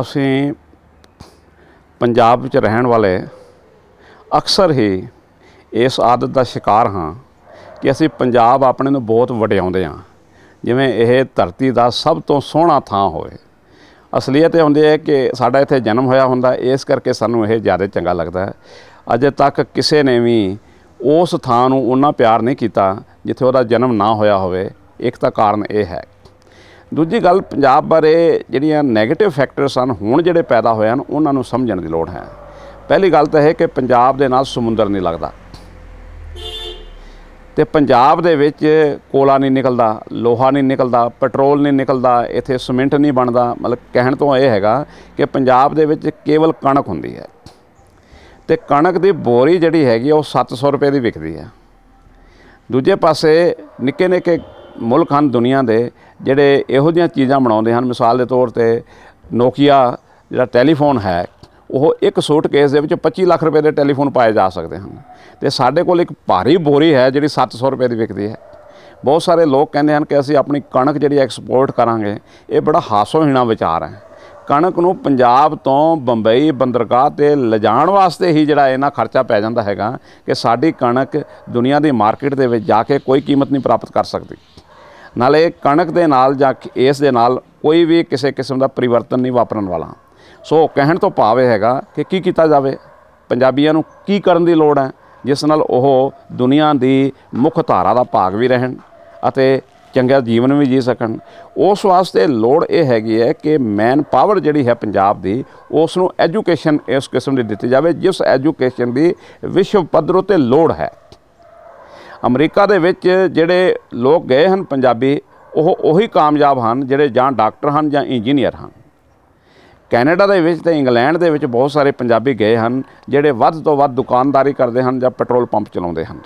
ਅਸੀਂ ਪੰਜਾਬ ਵਿੱਚ ਰਹਿਣ ਵਾਲੇ ਅਕਸਰ ਹੀ ਇਸ ਆਦਤ ਦਾ ਸ਼ਿਕਾਰ ਹਾਂ ਕਿ ਅਸੀਂ ਪੰਜਾਬ ਆਪਣੇ ਨੂੰ ਬਹੁਤ ਵਡਿਆਉਂਦੇ ਹਾਂ ਜਿਵੇਂ ਇਹ ਧਰਤੀ ਦਾ ਸਭ ਤੋਂ ਸੋਹਣਾ ਥਾਂ ਹੋਵੇ ਅਸਲੀਅਤ ਇਹ ਹੁੰਦੀ ਹੈ ਕਿ ਸਾਡਾ ਇੱਥੇ ਜਨਮ ਹੋਇਆ ਹੁੰਦਾ ਇਸ ਕਰਕੇ ਸਾਨੂੰ ਇਹ ਜ਼ਿਆਦਾ ਚੰਗਾ ਲੱਗਦਾ ਹੈ ਅਜੇ ਤੱਕ ਕਿਸੇ ਨੇ ਵੀ ਉਸ ਥਾਂ ਨੂੰ ਉਹਨਾਂ ਪਿਆਰ ਨਹੀਂ ਕੀਤਾ ਜਿੱਥੇ ਉਹਦਾ ਜਨਮ ਨਾ ਹੋਇਆ ਹੋਵੇ ਇੱਕ ਤਾਂ ਕਾਰਨ ਇਹ ਹੈ ਦੂਜੀ ਗੱਲ ਪੰਜਾਬ ਬਾਰੇ ਜਿਹੜੀਆਂ 네ਗੇਟਿਵ ਫੈਕਟਰਸ ਹਨ ਹੁਣ ਜਿਹੜੇ ਪੈਦਾ ਹੋਏ ਹਨ ਉਹਨਾਂ ਨੂੰ ਸਮਝਣ ਦੀ ਲੋੜ ਹੈ ਪਹਿਲੀ ਗੱਲ ਤਾਂ ਇਹ ਕਿ ਪੰਜਾਬ ਦੇ ਨਾਲ ਸਮੁੰਦਰ ਨਹੀਂ ਲੱਗਦਾ ਤੇ ਪੰਜਾਬ ਦੇ ਵਿੱਚ ਕੋਲਾ ਨਹੀਂ ਨਿਕਲਦਾ ਲੋਹਾ ਨਹੀਂ ਨਿਕਲਦਾ ਪੈਟਰੋਲ ਨਹੀਂ ਨਿਕਲਦਾ ਇੱਥੇ ਸਿਮੈਂਟ ਨਹੀਂ ਬਣਦਾ ਮਤਲਬ ਕਹਿਣ ਤੋਂ ਇਹ ਹੈਗਾ ਕਿ ਪੰਜਾਬ ਦੇ ਵਿੱਚ ਕੇਵਲ ਕਣਕ ਹੁੰਦੀ ਹੈ ਤੇ ਕਣਕ ਦੀ ਬੋਰੀ ਜਿਹੜੀ ਹੈਗੀ ਉਹ 700 ਰੁਪਏ ਦੀ ਵਿਕਦੀ ਹੈ ਦੂਜੇ ਪਾਸੇ ਨਿੱਕੇ ਨਿੱਕੇ ਮੁਲਕ ਹਨ ਦੁਨੀਆ ਦੇ ਜਿਹੜੇ ਇਹੋ ਜਿਹੀਆਂ ਚੀਜ਼ਾਂ ਬਣਾਉਂਦੇ ਹਨ ਮਿਸਾਲ ਦੇ ਤੌਰ ਤੇ ਨੋਕੀਆ ਜਿਹੜਾ ਟੈਲੀਫੋਨ ਹੈ ਉਹ ਇੱਕ ਸੂਟਕੇਸ ਦੇ ਵਿੱਚ 25 ਲੱਖ ਰੁਪਏ ਦੇ ਟੈਲੀਫੋਨ ਪਾਏ ਜਾ ਸਕਦੇ ਹਨ ਤੇ ਸਾਡੇ ਕੋਲ ਇੱਕ ਭਾਰੀ ਬੋਰੀ ਹੈ ਜਿਹੜੀ 700 ਰੁਪਏ ਦੀ ਵਿਕਦੀ ਹੈ ਬਹੁਤ ਸਾਰੇ ਲੋਕ ਕਹਿੰਦੇ ਹਨ ਕਿ ਅਸੀਂ ਆਪਣੀ ਕਣਕ ਜਿਹੜੀ ਐਕਸਪੋਰਟ ਕਰਾਂਗੇ ਇਹ ਬੜਾ ਹਾਸੋਹੀਣਾ ਵਿਚਾਰ ਹੈ ਕਣਕ ਨੂੰ ਪੰਜਾਬ ਤੋਂ ਬੰਬਈ ਬੰਦਰਗਾਹ ਤੇ ਲਿਜਾਣ ਵਾਸਤੇ ਹੀ ਜਿਹੜਾ ਇਹਨਾਂ ਖਰਚਾ ਪੈ ਜਾਂਦਾ ਹੈਗਾ ਕਿ ਸਾਡੀ ਕਣਕ ਦੁਨੀਆ ਦੀ ਮਾਰਕੀਟ ਦੇ ਵਿੱਚ ਜਾ ਕੇ ਕੋਈ ਕੀਮਤ ਨਹੀਂ ਪ੍ਰਾਪਤ ਕਰ ਸਕਦੀ ਨਾਲੇ ਕਣਕ ਦੇ ਨਾਲ ਜਾਂ ਇਸ ਦੇ ਨਾਲ ਕੋਈ ਵੀ ਕਿਸੇ ਕਿਸਮ ਦਾ ਪਰਿਵਰਤਨ ਨਹੀਂ ਵਾਪਰਨ ਵਾਲਾ ਸੋ ਕਹਿਣ ਤੋਂ ਭਾਵ ਇਹ ਹੈਗਾ ਕਿ ਕੀ ਕੀਤਾ ਜਾਵੇ ਪੰਜਾਬੀਆਂ ਨੂੰ ਕੀ ਕਰਨ ਦੀ ਲੋੜ ਹੈ ਜਿਸ ਨਾਲ ਉਹ ਦੁਨੀਆ ਦੀ ਮੁੱਖ ਧਾਰਾ ਦਾ ਭਾਗ ਵੀ ਰਹਿਣ ਅਤੇ ਚੰਗਾ ਜੀਵਨ ਵੀ ਜੀ ਸਕਣ ਉਸ ਵਾਸਤੇ ਲੋੜ ਇਹ ਹੈਗੀ ਹੈ ਕਿ ਮੈਨ ਪਾਵਰ ਜਿਹੜੀ ਹੈ ਪੰਜਾਬ ਦੀ ਉਸ ਨੂੰ ਐਜੂਕੇਸ਼ਨ ਇਸ ਕਿਸਮ ਦੀ ਦਿੱਤੀ ਜਾਵੇ ਜਿਸ ਐਜੂਕੇਸ਼ਨ ਦੀ ਵਿਸ਼ਵ ਪੱਧਰ ਉਤੇ ਲੋੜ ਹੈ ਅਮਰੀਕਾ ਦੇ ਵਿੱਚ ਜਿਹੜੇ ਲੋਕ ਗਏ ਹਨ ਪੰਜਾਬੀ ਉਹ ਉਹੀ ਕਾਮਯਾਬ ਹਨ ਜਿਹੜੇ ਜਾਂ ਡਾਕਟਰ ਹਨ ਜਾਂ ਇੰਜੀਨੀਅਰ ਹਨ ਕੈਨੇਡਾ ਦੇ ਵਿੱਚ ਤੇ ਇੰਗਲੈਂਡ ਦੇ ਵਿੱਚ ਬਹੁਤ ਸਾਰੇ ਪੰਜਾਬੀ ਗਏ ਹਨ ਜਿਹੜੇ ਵੱਧ ਤੋਂ ਵੱਧ ਦੁਕਾਨਦਾਰੀ ਕਰਦੇ ਹਨ ਜਾਂ ਪੈਟਰੋਲ ਪੰਪ ਚਲਾਉਂਦੇ ਹਨ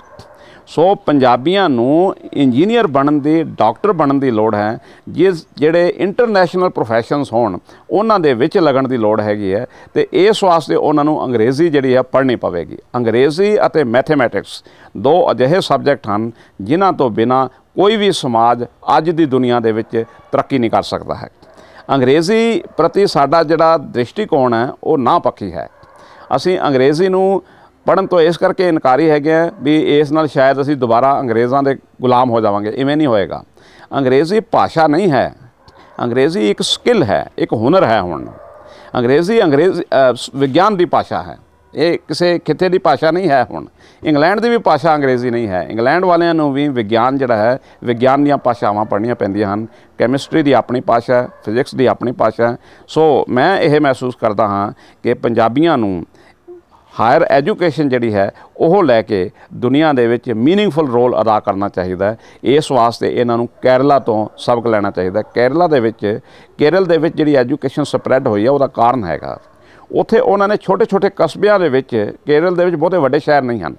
ਸੋ ਪੰਜਾਬੀਆਂ ਨੂੰ ਇੰਜੀਨੀਅਰ ਬਣਨ ਦੀ ਡਾਕਟਰ ਬਣਨ ਦੀ ਲੋੜ ਹੈ ਜਿਸ ਜਿਹੜੇ ਇੰਟਰਨੈਸ਼ਨਲ professions ਹੋਣ ਉਹਨਾਂ ਦੇ ਵਿੱਚ ਲੱਗਣ ਦੀ ਲੋੜ ਹੈਗੀ ਹੈ ਤੇ ਇਸ ਵਾਸਤੇ ਉਹਨਾਂ ਨੂੰ ਅੰਗਰੇਜ਼ੀ ਜਿਹੜੀ ਹੈ ਪੜ੍ਹਨੀ ਪਵੇਗੀ ਅੰਗਰੇਜ਼ੀ ਅਤੇ ਮੈਥਮੈਟਿਕਸ ਦੋ ਅਜਿਹੇ ਸਬਜੈਕਟ ਹਨ ਜਿਨ੍ਹਾਂ ਤੋਂ ਬਿਨਾ ਕੋਈ ਵੀ ਸਮਾਜ ਅੱਜ ਦੀ ਦੁਨੀਆ ਦੇ ਵਿੱਚ ਤਰੱਕੀ ਨਹੀਂ ਕਰ ਸਕਦਾ ਹੈ ਅੰਗਰੇਜ਼ੀ ਪ੍ਰਤੀ ਸਾਡਾ ਜਿਹੜਾ ਦ੍ਰਿਸ਼ਟੀਕੋਣ ਹੈ ਉਹ ਨਾ ਪੱਕੀ ਹੈ ਅਸੀਂ ਅੰਗਰੇਜ਼ੀ ਨੂੰ ਪੜਨ ਤੋਂ ਇਸ ਕਰਕੇ ਇਨਕਾਰੀ ਹੈਗੇ ਆ ਵੀ ਇਸ ਨਾਲ ਸ਼ਾਇਦ ਅਸੀਂ ਦੁਬਾਰਾ ਅੰਗਰੇਜ਼ਾਂ ਦੇ ਗੁਲਾਮ ਹੋ ਜਾਵਾਂਗੇ ਇਵੇਂ ਨਹੀਂ ਹੋਏਗਾ ਅੰਗਰੇਜ਼ੀ ਭਾਸ਼ਾ ਨਹੀਂ ਹੈ ਅੰਗਰੇਜ਼ੀ ਇੱਕ ਸਕਿੱਲ ਹੈ ਇੱਕ ਹੁਨਰ ਹੈ ਹੁਣ ਅੰਗਰੇਜ਼ੀ ਅੰਗਰੇਜ਼ ਵਿਗਿਆਨ ਦੀ ਭਾਸ਼ਾ ਹੈ ਇਹ ਕਿਸੇ ਖਿੱਤੇ ਦੀ ਭਾਸ਼ਾ ਨਹੀਂ ਹੈ ਹੁਣ ਇੰਗਲੈਂਡ ਦੀ ਵੀ ਭਾਸ਼ਾ ਅੰਗਰੇਜ਼ੀ ਨਹੀਂ ਹੈ ਇੰਗਲੈਂਡ ਵਾਲਿਆਂ ਨੂੰ ਵੀ ਵਿਗਿਆਨ ਜਿਹੜਾ ਹੈ ਵਿਗਿਆਨ ਦੀਆਂ ਭਾਸ਼ਾਵਾਂ ਪੜ੍ਹਨੀਆਂ ਪੈਂਦੀਆਂ ਹਨ ਕੈਮਿਸਟਰੀ ਦੀ ਆਪਣੀ ਭਾਸ਼ਾ ਫਿਜ਼ਿਕਸ ਦੀ ਆਪਣੀ ਭਾਸ਼ਾ ਸੋ ਮੈਂ ਇਹ ਮਹਿਸੂਸ ਕਰਦਾ ਹਾਂ ਕਿ ਪੰਜਾਬੀਆਂ ਨੂੰ ਹਾਇਰ ਐਜੂਕੇਸ਼ਨ ਜਿਹੜੀ ਹੈ ਉਹ ਲੈ ਕੇ ਦੁਨੀਆ ਦੇ ਵਿੱਚ मीनिंगफुल ਰੋਲ ਅਦਾ ਕਰਨਾ ਚਾਹੀਦਾ ਹੈ ਇਸ ਵਾਸਤੇ ਇਹਨਾਂ ਨੂੰ ਕੇਰਲਾ ਤੋਂ ਸਬਕ ਲੈਣਾ ਚਾਹੀਦਾ ਕੇਰਲਾ ਦੇ ਵਿੱਚ ਕੇਰਲ ਦੇ ਵਿੱਚ ਜਿਹੜੀ ਐਜੂਕੇਸ਼ਨ ਸਪਰੈਡ ਹੋਈ ਹੈ ਉਹਦਾ ਕਾਰਨ ਹੈਗਾ ਉੱਥੇ ਉਹਨਾਂ ਨੇ ਛੋਟੇ-ਛੋਟੇ ਕਸਬਿਆਂ ਦੇ ਵਿੱਚ ਕੇਰਲ ਦੇ ਵਿੱਚ ਬਹੁਤੇ ਵੱਡੇ ਸ਼ਹਿਰ ਨਹੀਂ ਹਨ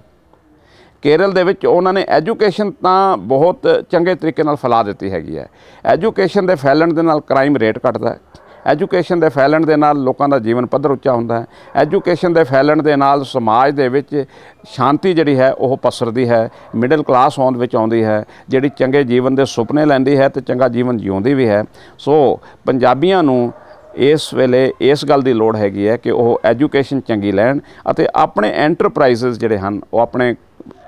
ਕੇਰਲ ਦੇ ਵਿੱਚ ਉਹਨਾਂ ਨੇ ਐਜੂਕੇਸ਼ਨ ਤਾਂ ਬਹੁਤ ਚੰਗੇ ਤਰੀਕੇ ਨਾਲ ਫੈਲਾ ਦਿੱਤੀ ਹੈਗੀ ਹੈ ਐਜੂਕੇਸ਼ਨ ਦੇ ਫੈਲਣ ਦੇ ਨਾਲ ਕ੍ਰਾਈਮ ਰੇਟ ਘਟਦਾ ਹੈ ਐਜੂਕੇਸ਼ਨ ਦੇ ਫੈਲਣ ਦੇ ਨਾਲ ਲੋਕਾਂ ਦਾ ਜੀਵਨ ਪੱਧਰ ਉੱਚਾ ਹੁੰਦਾ ਹੈ ਐਜੂਕੇਸ਼ਨ ਦੇ ਫੈਲਣ ਦੇ ਨਾਲ ਸਮਾਜ ਦੇ ਵਿੱਚ ਸ਼ਾਂਤੀ ਜਿਹੜੀ ਹੈ ਉਹ ਪਸਰਦੀ ਹੈ ਮਿਡਲ ਕਲਾਸ ਹੋਂਦ ਵਿੱਚ ਆਉਂਦੀ ਹੈ ਜਿਹੜੀ ਚੰਗੇ ਜੀਵਨ ਦੇ ਸੁਪਨੇ ਲੈਂਦੀ ਹੈ ਤੇ ਚੰਗਾ ਜੀਵਨ ਜਿਉਂਦੀ ਵੀ ਹੈ ਸੋ ਪੰਜਾਬੀਆਂ ਨੂੰ ਇਸ ਵੇਲੇ ਇਸ ਗੱਲ ਦੀ ਲੋੜ ਹੈਗੀ ਹੈ ਕਿ ਉਹ ਐਜੂਕੇਸ਼ਨ ਚੰਗੀ ਲੈਣ ਅਤੇ ਆਪਣੇ ਐਂਟਰਪ੍ਰਾਈਜ਼ਸ ਜਿਹੜੇ ਹਨ ਉਹ ਆਪਣੇ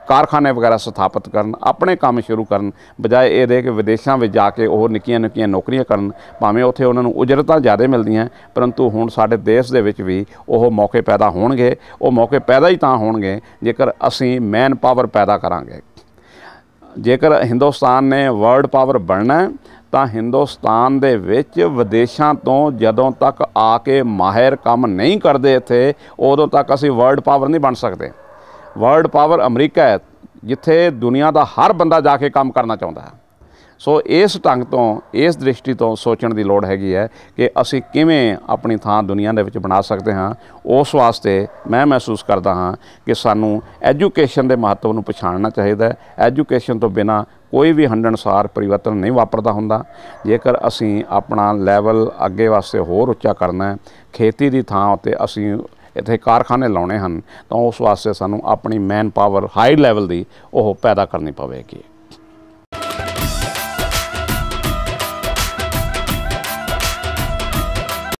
ਕਾਰਖਾਨੇ ਵਗੈਰਾ ਸਥਾਪਿਤ ਕਰਨ ਆਪਣੇ ਕੰਮ ਸ਼ੁਰੂ ਕਰਨ ਬਜਾਏ ਇਹ ਦੇ ਕਿ ਵਿਦੇਸ਼ਾਂ ਵਿੱਚ ਜਾ ਕੇ ਉਹ ਨਿੱਕੀਆਂ ਨਿੱਕੀਆਂ ਨੌਕਰੀਆਂ ਕਰਨ ਭਾਵੇਂ ਉੱਥੇ ਉਹਨਾਂ ਨੂੰ ਉਜਰਤਾਂ ਜ਼ਿਆਦਾ ਮਿਲਦੀਆਂ ਪਰੰਤੂ ਹੁਣ ਸਾਡੇ ਦੇਸ਼ ਦੇ ਵਿੱਚ ਵੀ ਉਹ ਮੌਕੇ ਪੈਦਾ ਹੋਣਗੇ ਉਹ ਮੌਕੇ ਪੈਦਾ ਹੀ ਤਾਂ ਹੋਣਗੇ ਜੇਕਰ ਅਸੀਂ ਮੈਨ ਪਾਵਰ ਪੈਦਾ ਕਰਾਂਗੇ ਜੇਕਰ ਹਿੰਦੁਸਤਾਨ ਨੇ ਵਰਲਡ ਪਾਵਰ ਬਣਨਾ ਹੈ ਤਾਂ ਹਿੰਦੁਸਤਾਨ ਦੇ ਵਿੱਚ ਵਿਦੇਸ਼ਾਂ ਤੋਂ ਜਦੋਂ ਤੱਕ ਆ ਕੇ ਮਾਹਿਰ ਕੰਮ ਨਹੀਂ ਕਰਦੇ ਇੱਥੇ ਉਦੋਂ ਤੱਕ ਅਸੀਂ ਵਰਲਡ ਪਾਵਰ ਨਹੀਂ ਬਣ ਸਕਦੇ ਵਰਲਡ ਪਾਵਰ ਅਮਰੀਕਾ ਹੈ ਜਿੱਥੇ ਦੁਨੀਆ ਦਾ ਹਰ ਬੰਦਾ ਜਾ ਕੇ ਕੰਮ ਕਰਨਾ ਚਾਹੁੰਦਾ ਹੈ ਸੋ ਇਸ ਢੰਗ ਤੋਂ ਇਸ ਦ੍ਰਿਸ਼ਟੀ ਤੋਂ ਸੋਚਣ ਦੀ ਲੋੜ ਹੈਗੀ ਹੈ ਕਿ ਅਸੀਂ ਕਿਵੇਂ ਆਪਣੀ ਥਾਂ ਦੁਨੀਆ ਦੇ ਵਿੱਚ ਬਣਾ ਸਕਦੇ ਹਾਂ ਉਸ ਵਾਸਤੇ ਮੈਂ ਮਹਿਸੂਸ ਕਰਦਾ ਹਾਂ ਕਿ ਸਾਨੂੰ ਐਜੂਕੇਸ਼ਨ ਦੇ ਮਹੱਤਵ ਨੂੰ ਪਛਾਣਨਾ ਚਾਹੀਦਾ ਹੈ ਐਜੂਕੇਸ਼ਨ ਤੋਂ ਬਿਨਾ ਕੋਈ ਵੀ ਹੰਡਣਸਾਰ ਪਰਿਵਰਤਨ ਨਹੀਂ ਵਾਪਰਦਾ ਹੁੰਦਾ ਜੇਕਰ ਅਸੀਂ ਆਪਣਾ ਲੈਵਲ ਅੱਗੇ ਵਾਸਤੇ ਹੋਰ ਉੱਚਾ ਕਰਨਾ ਹੈ ਖੇਤੀ ਦੀ ਥਾਂ ਉੱਤੇ ਅਸੀਂ ਇੱਥੇ ਕਾਰਖਾਨੇ ਲਾਉਣੇ ਹਨ ਤਾਂ ਉਸ ਵਾਸਤੇ ਸਾਨੂੰ ਆਪਣੀ ਮੈਨ ਪਾਵਰ ਹਾਈ ਲੈਵਲ ਦੀ ਉਹ ਪੈਦਾ ਕਰਨੀ ਪਵੇਗੀ